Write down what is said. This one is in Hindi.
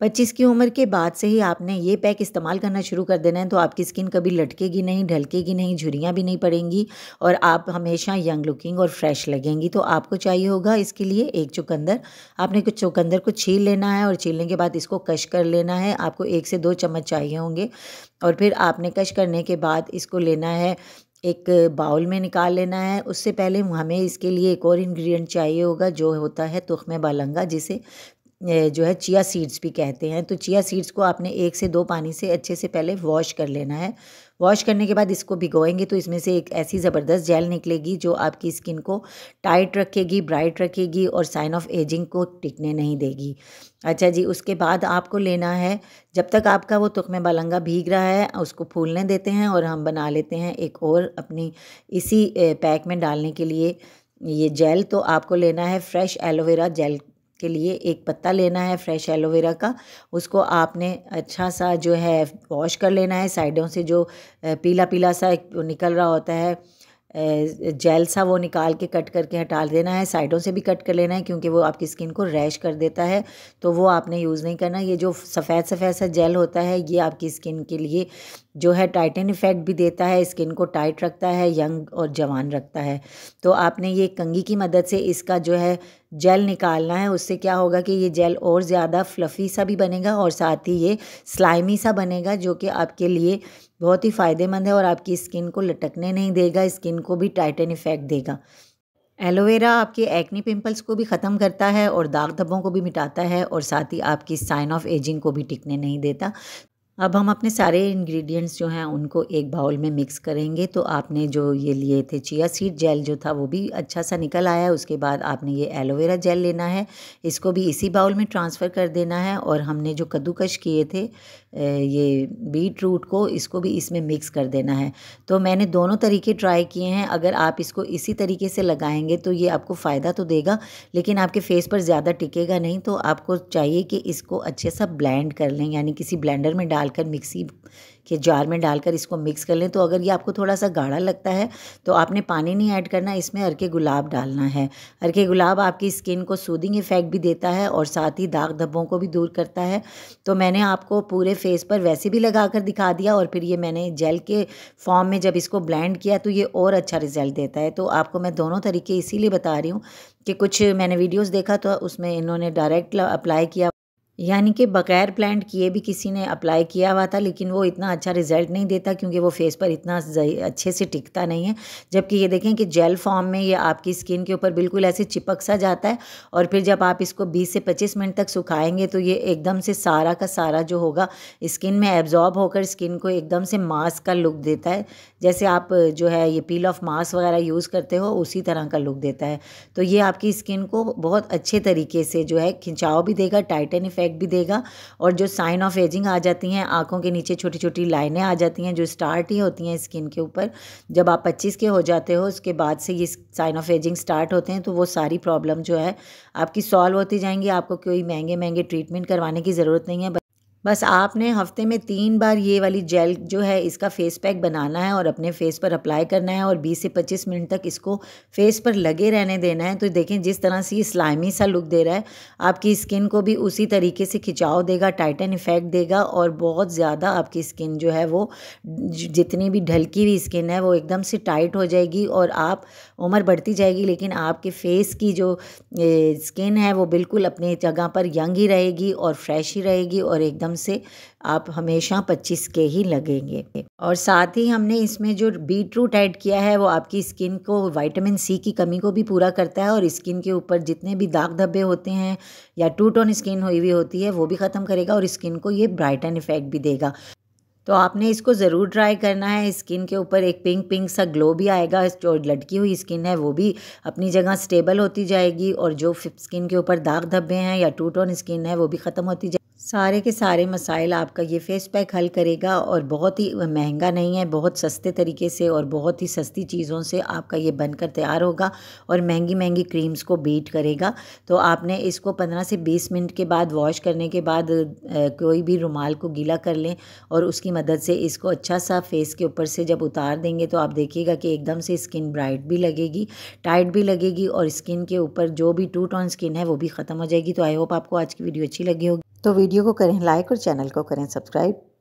पच्चीस की उम्र के बाद से ही आपने ये पैक इस्तेमाल करना शुरू कर देना है तो आपकी स्किन कभी लटकेगी नहीं ढलकेगी नहीं झुरियाँ भी नहीं पड़ेंगी और आप हमेशा यंग लुकिंग और फ्रेश लगेंगी तो आपको चाहिए होगा इसके लिए एक चुकंदर आपने कुछ चुकंदर को छील लेना है और छीलने के बाद इसको कश कर लेना है आपको एक से दो चम्मच चाहिए होंगे और फिर आपने कश करने के बाद इसको लेना है एक बाउल में निकाल लेना है उससे पहले हमें इसके लिए एक और इंग्रेडिएंट चाहिए होगा जो होता है में बालंगा जिसे जो है चिया सीड्स भी कहते हैं तो चिया सीड्स को आपने एक से दो पानी से अच्छे से पहले वॉश कर लेना है वॉश करने के बाद इसको भिगोएंगे तो इसमें से एक ऐसी ज़बरदस्त जेल निकलेगी जो आपकी स्किन को टाइट रखेगी ब्राइट रखेगी और साइन ऑफ एजिंग को टिकने नहीं देगी अच्छा जी उसके बाद आपको लेना है जब तक आपका वो तुकमे बलंगा भीग रहा है उसको फूलने देते हैं और हम बना लेते हैं एक और अपनी इसी पैक में डालने के लिए ये जेल तो आपको लेना है फ्रेश एलोवेरा जेल के लिए एक पत्ता लेना है फ्रेश एलोवेरा का उसको आपने अच्छा सा जो है वॉश कर लेना है साइडों से जो पीला पीला सा निकल रहा होता है जेल सा वो निकाल के कट करके हटा देना है साइडों से भी कट कर लेना है क्योंकि वो आपकी स्किन को रैश कर देता है तो वो आपने यूज़ नहीं करना ये जो सफ़ेद सफ़ेद सा जेल होता है ये आपकी स्किन के लिए जो है टाइटन इफ़ेक्ट भी देता है स्किन को टाइट रखता है यंग और जवान रखता है तो आपने ये कंगी की मदद से इसका जो है जेल निकालना है उससे क्या होगा कि ये जेल और ज़्यादा फ्लफ़ी सा भी बनेगा और साथ ही ये स्लाइमी सा बनेगा जो कि आपके लिए बहुत ही फ़ायदेमंद है और आपकी स्किन को लटकने नहीं देगा स्किन को भी टाइटन इफ़ेक्ट देगा एलोवेरा आपके एक्नी पिंपल्स को भी ख़त्म करता है और दाग धब्बों को भी मिटाता है और साथ ही आपकी साइन ऑफ एजिंग को भी टिकने नहीं देता अब हम अपने सारे इंग्रेडिएंट्स जो हैं उनको एक बाउल में मिक्स करेंगे तो आपने जो ये लिए थे चिया सीड जेल जो था वो भी अच्छा सा निकल आया उसके बाद आपने ये एलोवेरा जेल लेना है इसको भी इसी बाउल में ट्रांसफ़र कर देना है और हमने जो कद्दूकश किए थे ये बीट रूट को इसको भी इसमें मिक्स कर देना है तो मैंने दोनों तरीके ट्राई किए हैं अगर आप इसको इसी तरीके से लगाएंगे तो ये आपको फ़ायदा तो देगा लेकिन आपके फेस पर ज़्यादा टिकेगा नहीं तो आपको चाहिए कि इसको अच्छे सा ब्लेंड कर लें यानी किसी ब्लेंडर में डालकर मिक्सी कि जार में डालकर इसको मिक्स कर लें तो अगर ये आपको थोड़ा सा गाढ़ा लगता है तो आपने पानी नहीं ऐड करना इसमें अरके गुलाब डालना है अरके गुलाब आपकी स्किन को सूदिंग इफ़ेक्ट भी देता है और साथ ही दाग धब्बों को भी दूर करता है तो मैंने आपको पूरे फेस पर वैसे भी लगा कर दिखा दिया और फिर ये मैंने जेल के फॉर्म में जब इसको ब्लेंड किया तो ये और अच्छा रिजल्ट देता है तो आपको मैं दोनों तरीके इसीलिए बता रही हूँ कि कुछ मैंने वीडियोस देखा तो उसमें इन्होंने डायरेक्ट अप्लाई किया यानी कि बग़ैर प्लान किए भी किसी ने अप्लाई किया हुआ था लेकिन वो इतना अच्छा रिजल्ट नहीं देता क्योंकि वो फेस पर इतना अच्छे से टिकता नहीं है जबकि ये देखें कि जेल फॉर्म में ये आपकी स्किन के ऊपर बिल्कुल ऐसे चिपक सा जाता है और फिर जब आप इसको 20 से 25 मिनट तक सुखाएंगे तो ये एकदम से सारा का सारा जो होगा स्किन में एब्जॉर्ब होकर स्किन को एकदम से मास्क का लुक देता है जैसे आप जो है ये पील ऑफ मास्क वगैरह यूज़ करते हो उसी तरह का लुक देता है तो ये आपकी स्किन को बहुत अच्छे तरीके से जो है खिंचाव भी देगा टाइटन इफेक्ट इफेक्ट भी देगा और जो साइन ऑफ एजिंग आ जाती हैं आँखों के नीचे छोटी छोटी लाइनें आ जाती हैं जो स्टार्ट ही होती हैं स्किन के ऊपर जब आप पच्चीस के हो जाते हो उसके बाद से ये साइन ऑफ एजिंग स्टार्ट होते हैं तो वो सारी प्रॉब्लम जो है आपकी सॉल्व होती जाएंगी आपको कोई महंगे महंगे ट्रीटमेंट करवाने की ज़रूरत नहीं है बस आपने हफ्ते में तीन बार ये वाली जेल जो है इसका फेस पैक बनाना है और अपने फेस पर अप्लाई करना है और 20 से 25 मिनट तक इसको फेस पर लगे रहने देना है तो देखें जिस तरह से ये स्लाइमी सा लुक दे रहा है आपकी स्किन को भी उसी तरीके से खिंचाव देगा टाइटन इफेक्ट देगा और बहुत ज़्यादा आपकी स्किन जो है वो जितनी भी ढलकी हुई स्किन है वो एकदम से टाइट हो जाएगी और आप उम्र बढ़ती जाएगी लेकिन आपके फेस की जो स्किन है वो बिल्कुल अपनी जगह पर यंग ही रहेगी और फ्रेश ही रहेगी और एकदम से आप हमेशा 25 के ही लगेंगे और साथ ही हमने इसमें जो बीट रूट ऐड किया है वो आपकी स्किन को विटामिन सी की कमी को भी पूरा करता है और स्किन के ऊपर जितने भी दाग धब्बे होते हैं या टू टोन स्किन हुई हुई होती है वो भी ख़त्म करेगा और स्किन को ये ब्राइटन इफेक्ट भी देगा तो आपने इसको ज़रूर ट्राई करना है स्किन के ऊपर एक पिंक पिंक सा ग्लो भी आएगा जो लटकी हुई स्किन है वो भी अपनी जगह स्टेबल होती जाएगी और जो स्किन के ऊपर दाग धब्बे हैं या टू टोन स्किन है वो भी ख़त्म होती जाएगी सारे के सारे मसाइल आपका ये फेस पैक हल करेगा और बहुत ही महंगा नहीं है बहुत सस्ते तरीके से और बहुत ही सस्ती चीज़ों से आपका ये बनकर तैयार होगा और महंगी महंगी क्रीम्स को बीट करेगा तो आपने इसको 15 से 20 मिनट के बाद वॉश करने के बाद कोई भी रुमाल को गीला कर लें और उसकी मदद से इसको अच्छा सा फेस के ऊपर से जब उतार देंगे तो आप देखिएगा कि एकदम से स्किन ब्राइट भी लगेगी टाइट भी लगेगी और स्किन के ऊपर जो भी टू टॉन स्किन है वो भी ख़त्म हो जाएगी तो आई होप आपको आज की वीडियो अच्छी लगी होगी तो वीडियो को करें लाइक और चैनल को करें सब्सक्राइब